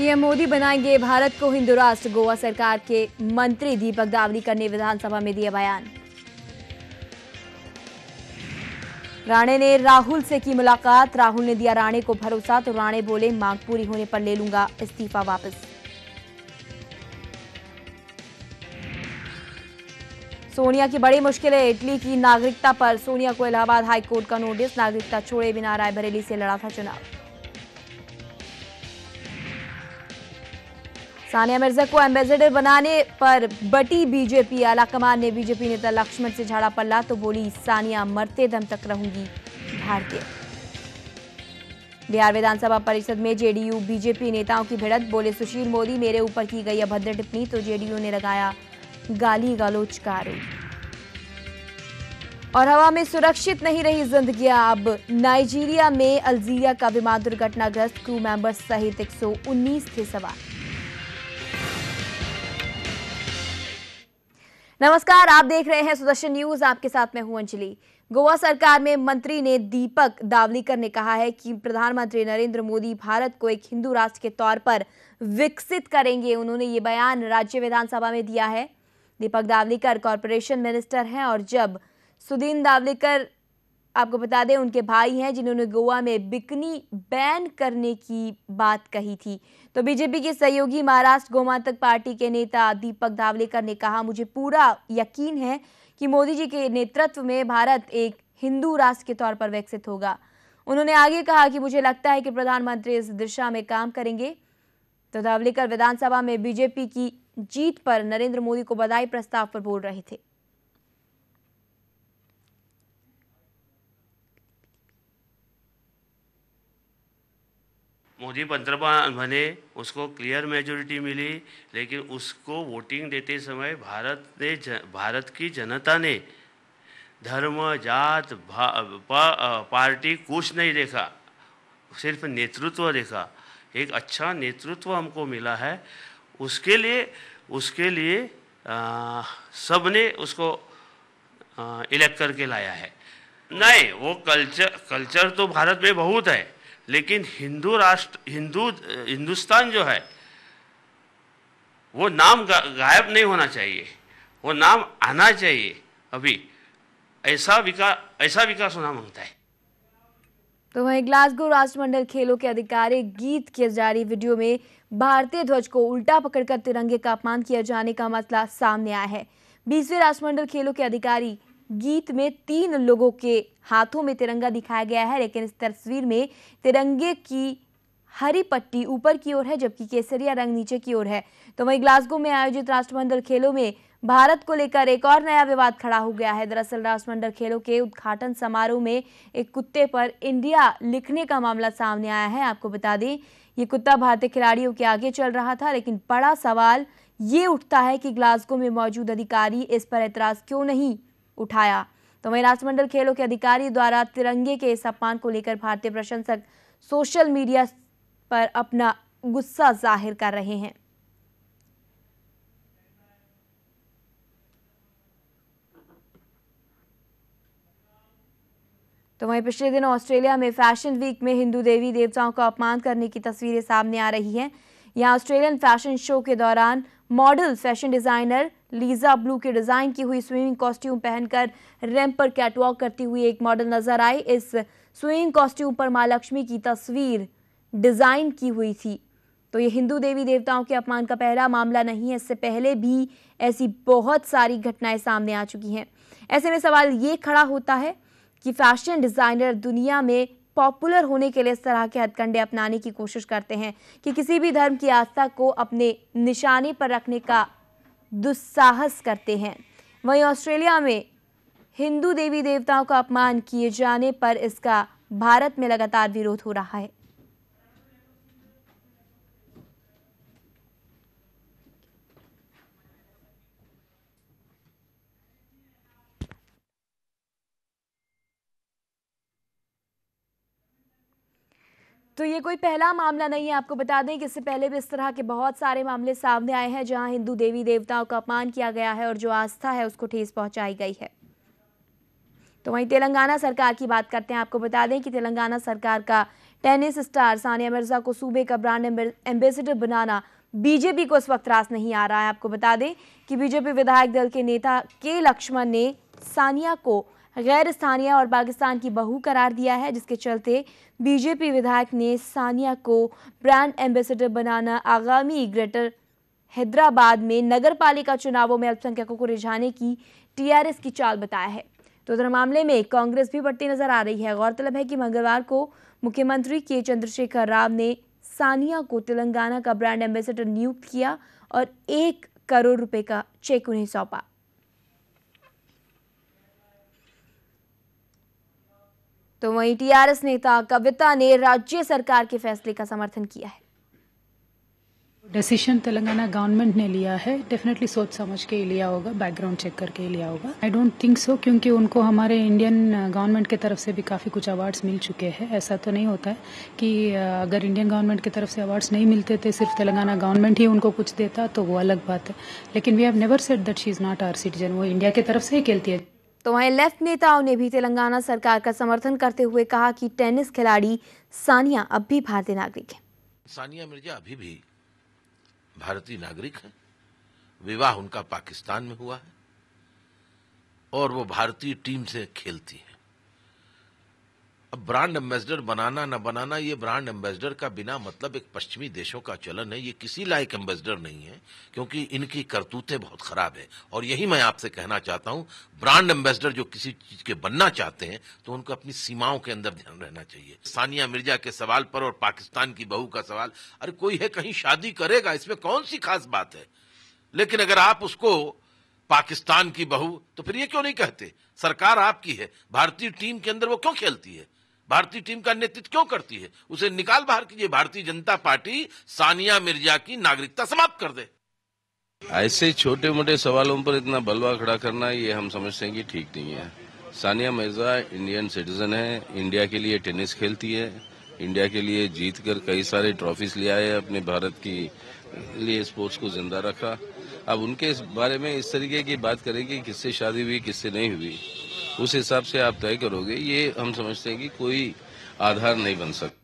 PM Modi बनाएंगे भारत को हिंदू राष्ट्र गोवा सरकार के मंत्री दीपक दावलीकर ने विधानसभा में दिया बयान राणे ने राहुल से की मुलाकात राहुल ने दिया राणे को भरोसा तो राणे बोले मांग पूरी होने पर ले लूंगा इस्तीफा वापस सोनिया की बड़ी मुश्किल है इटली की नागरिकता पर सोनिया को इलाहाबाद हाईकोर्ट का नोटिस नागरिकता छोड़े बिना रायबरेली से लड़ा था चुनाव सानिया मिर्जा को एम्बेसडर बनाने पर बटी बीजेपी आलाकमान ने बीजेपी नेता लक्ष्मण से झाड़ा पल्ला तो बोली सानिया मरते दम तक रहूंगी भारतीय बिहार विधानसभा परिषद में जेडीयू बीजेपी नेताओं की भिड़त बोले सुशील मोदी मेरे ऊपर की गई अभद्र टिप्पणी तो जेडीयू ने लगाया गाली गलोच का आरोप और हवा में सुरक्षित नहीं रही जिंदगी अब नाइजीरिया में अल्जीरिया का विमान दुर्घटनाग्रस्त क्रू मेंबर्स सहित 119 थे सवार नमस्कार आप देख रहे हैं सुदर्शन न्यूज आपके साथ मैं हूं अंजलि गोवा सरकार में मंत्री ने दीपक दावलीकर ने कहा है कि प्रधानमंत्री नरेंद्र मोदी भारत को एक हिंदू राष्ट्र के तौर पर विकसित करेंगे उन्होंने ये बयान राज्य विधानसभा में दिया है दीपक दावलीकर कॉरपोरेशन मिनिस्टर हैं और जब सुदीन दावलीकर आपको बता दें उनके भाई हैं जिन्होंने गोवा में बिकनी बैन करने की बात कही थी तो बीजेपी के सहयोगी महाराष्ट्र गोमांतक पार्टी के नेता दीपक धावलेकर ने कहा मुझे पूरा यकीन है कि मोदी जी के नेतृत्व में भारत एक हिंदू राष्ट्र के तौर पर विकसित होगा उन्होंने आगे कहा कि मुझे लगता है कि प्रधानमंत्री इस दिशा में काम करेंगे तो धावलेकर विधानसभा में बीजेपी की जीत पर नरेंद्र मोदी को बधाई प्रस्ताव पर बोल रहे थे मोदी पंतप्रधान बने उसको क्लियर मेजोरिटी मिली लेकिन उसको वोटिंग देते समय भारत ने ज, भारत की जनता ने धर्म जात पा, पार्टी कुछ नहीं देखा सिर्फ नेतृत्व देखा एक अच्छा नेतृत्व हमको मिला है उसके लिए उसके लिए सब ने उसको इलेक्ट करके लाया है नहीं वो कल्चर कल्चर तो भारत में बहुत है लेकिन हिंदू राष्ट्र हिंदू हिंदुस्तान जो है वो नाम गायब नहीं होना चाहिए वो नाम आना चाहिए अभी ऐसा विकास ऐसा विकास होना मांगता है तो वहीं ग्लासगो राष्ट्रमंडल खेलों के अधिकारी गीत के जारी वीडियो में भारतीय ध्वज को उल्टा पकड़कर तिरंगे का अपमान किया जाने का मसला सामने आया है बीसवें राष्ट्रमंडल खेलों के अधिकारी गीत में तीन लोगों के हाथों में तिरंगा दिखाया गया है लेकिन इस तस्वीर में तिरंगे की हरी पट्टी ऊपर की ओर है जबकि केसरिया रंग नीचे की ओर है तो वहीं ग्लासगो में आयोजित राष्ट्रमंडल खेलों में भारत को लेकर एक और नया विवाद खड़ा हो गया है दरअसल राष्ट्रमंडल खेलों के उद्घाटन समारोह में एक कुत्ते पर इंडिया लिखने का मामला सामने आया है आपको बता दें ये कुत्ता भारतीय खिलाड़ियों के आगे चल रहा था लेकिन बड़ा सवाल ये उठता है कि ग्लासगो में मौजूद अधिकारी इस पर एतराज क्यों नहीं उठाया तो वहीं राष्ट्रमंडल खेलों के अधिकारी द्वारा तिरंगे के इस अपमान को लेकर भारतीय प्रशंसक सोशल मीडिया पर अपना गुस्सा जाहिर कर रहे हैं तो वहीं पिछले दिन ऑस्ट्रेलिया में फैशन वीक में हिंदू देवी देवताओं का अपमान करने की तस्वीरें सामने आ रही हैं यहां ऑस्ट्रेलियन फैशन शो के दौरान model fashion designer Lisa Blue के डिज़ाइन की हुई स्विमिंग कॉस्ट्यूम पहनकर रैंप पर कैटवॉक करती हुई एक मॉडल नजर आई इस स्विमिंग कॉस्ट्यूम पर माँ लक्ष्मी की तस्वीर डिज़ाइन की हुई थी तो ये हिंदू देवी देवताओं के अपमान का पहला मामला नहीं है इससे पहले भी ऐसी बहुत सारी घटनाएं सामने आ चुकी हैं ऐसे में सवाल ये खड़ा होता है कि फैशन डिज़ाइनर दुनिया में पॉपुलर होने के लिए इस तरह के हथकंडे अपनाने की कोशिश करते हैं कि किसी भी धर्म की आस्था को अपने निशाने पर रखने का दुस्साहस करते हैं वहीं ऑस्ट्रेलिया में हिंदू देवी देवताओं का अपमान किए जाने पर इसका भारत में लगातार विरोध हो रहा है तो ये कोई पहला मामला नहीं है आपको बता दें कि इससे पहले भी इस तरह के बहुत सारे मामले सामने आए हैं जहां हिंदू देवी देवताओं का अपमान किया गया है और जो आस्था है उसको ठेस पहुंचाई गई है तो वहीं तेलंगाना सरकार की बात करते हैं आपको बता दें कि तेलंगाना सरकार का टेनिस स्टार सानिया मिर्जा को सूबे का ब्रांड एम्बेसडर बनाना बीजेपी को इस वक्त रास नहीं आ रहा है आपको बता दें कि बीजेपी विधायक दल के नेता के लक्ष्मण ने सानिया को गैर स्थानीय और पाकिस्तान की बहू करार दिया है जिसके चलते बीजेपी विधायक ने सानिया को ब्रांड एम्बेसडर बनाना आगामी ग्रेटर हैदराबाद में नगर पालिका चुनावों में अल्पसंख्यकों को रिझाने की टीआरएस की चाल बताया है तो उधर मामले में कांग्रेस भी बढ़ती नजर आ रही है गौरतलब है कि मंगलवार को मुख्यमंत्री के चंद्रशेखर राव ने सानिया को तेलंगाना का ब्रांड एम्बेसडर नियुक्त किया और एक करोड़ रुपए का चेक उन्हें सौंपा तो वहीं टीआरएस नेता कविता ने राज्य सरकार के फैसले का समर्थन किया है डिसीशन तेलंगाना गवर्नमेंट ने लिया है डेफिनेटली सोच समझ के लिया होगा बैकग्राउंड चेक करके लिया होगा आई डोंट थिंक सो क्योंकि उनको हमारे इंडियन गवर्नमेंट की तरफ से भी काफ़ी कुछ अवार्ड्स मिल चुके हैं ऐसा तो नहीं होता है कि uh, अगर इंडियन गवर्नमेंट की तरफ से अवार्ड्स नहीं मिलते थे सिर्फ तेलंगाना गवर्नमेंट ही उनको कुछ देता तो वो अलग बात है लेकिन we have never said that she is not our citizen वो इंडिया की तरफ से ही खेलती है तो वहीं लेफ्ट नेताओं ने भी तेलंगाना सरकार का समर्थन करते हुए कहा कि टेनिस खिलाड़ी सानिया अब भी भारतीय नागरिक है सानिया मिर्जा अभी भी भारतीय नागरिक है विवाह उनका पाकिस्तान में हुआ है और वो भारतीय टीम से खेलती है अब ब्रांड एम्बेसडर बनाना ना बनाना ये ब्रांड एम्बेसडर का बिना मतलब एक पश्चिमी देशों का चलन है ये किसी लायक एम्बेसडर नहीं है क्योंकि इनकी करतूतें बहुत खराब है और यही मैं आपसे कहना चाहता हूँ ब्रांड एम्बेसडर जो किसी चीज के बनना चाहते हैं तो उनको अपनी सीमाओं के अंदर ध्यान रहना चाहिए सानिया मिर्जा के सवाल पर और पाकिस्तान की बहू का सवाल अरे कोई है कहीं शादी करेगा इसमें कौन सी खास बात है लेकिन अगर आप उसको पाकिस्तान की बहू तो फिर ये क्यों नहीं कहते सरकार आपकी है भारतीय टीम के अंदर वो क्यों खेलती है भारतीय टीम का नेतृत्व क्यों करती है उसे निकाल बाहर कीजिए भारतीय जनता पार्टी सानिया मिर्जा की नागरिकता समाप्त कर दे ऐसे छोटे मोटे सवालों पर इतना बलवा खड़ा करना ये हम समझते हैं कि ठीक नहीं है सानिया मिर्जा इंडियन सिटीजन है इंडिया के लिए टेनिस खेलती है इंडिया के लिए जीत कर कई सारे ट्रॉफीज ले आए अपने भारत की लिए स्पोर्ट्स को जिंदा रखा अब उनके इस बारे में इस तरीके की बात करेंगे किससे शादी हुई किससे नहीं हुई उस हिसाब से आप तय करोगे ये हम समझते हैं कि कोई आधार नहीं बन सकता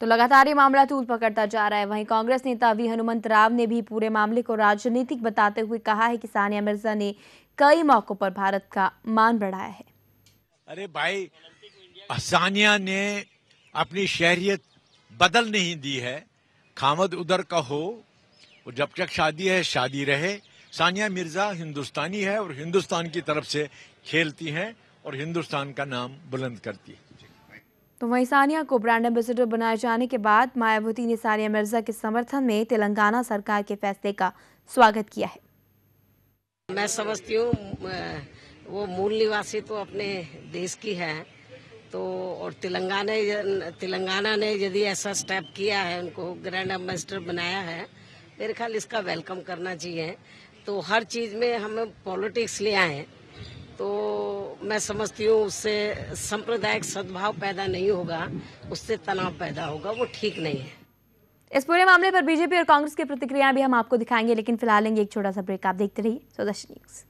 तो लगातार ये मामला तूल पकड़ता जा रहा है वहीं कांग्रेस नेता वी हनुमंत राव ने भी पूरे मामले को राजनीतिक बताते हुए कहा है कि सानिया मिर्जा ने कई मौकों पर भारत का मान बढ़ाया है अरे भाई सानिया ने अपनी शहरियत बदल नहीं दी है खामद उधर का हो जब तक शादी है शादी रहे सानिया मिर्जा हिंदुस्तानी है और हिंदुस्तान की तरफ से खेलती हैं और हिंदुस्तान का नाम बुलंद करती है तो वहीं सानिया को ब्रांड एम्बेसडर बनाए जाने के बाद मायावती ने सानिया मिर्जा के समर्थन में तेलंगाना सरकार के फैसले का स्वागत किया है मैं समझती हूँ वो मूल निवासी तो अपने देश की है तो और तेलंगाना तेलंगाना ने यदि ऐसा स्टेप किया है उनको ग्रैंड एम्बेसडर बनाया है मेरे ख्याल इसका वेलकम करना चाहिए तो हर चीज़ में हम पॉलिटिक्स ले आए हैं तो मैं समझती हूँ उससे सांप्रदायिक सद्भाव पैदा नहीं होगा उससे तनाव पैदा होगा वो ठीक नहीं है इस पूरे मामले पर बीजेपी और कांग्रेस की प्रतिक्रिया भी हम आपको दिखाएंगे लेकिन फिलहाल लेंगे एक छोटा सा ब्रेक आप देखते रहिए स्वदेश न्यूज़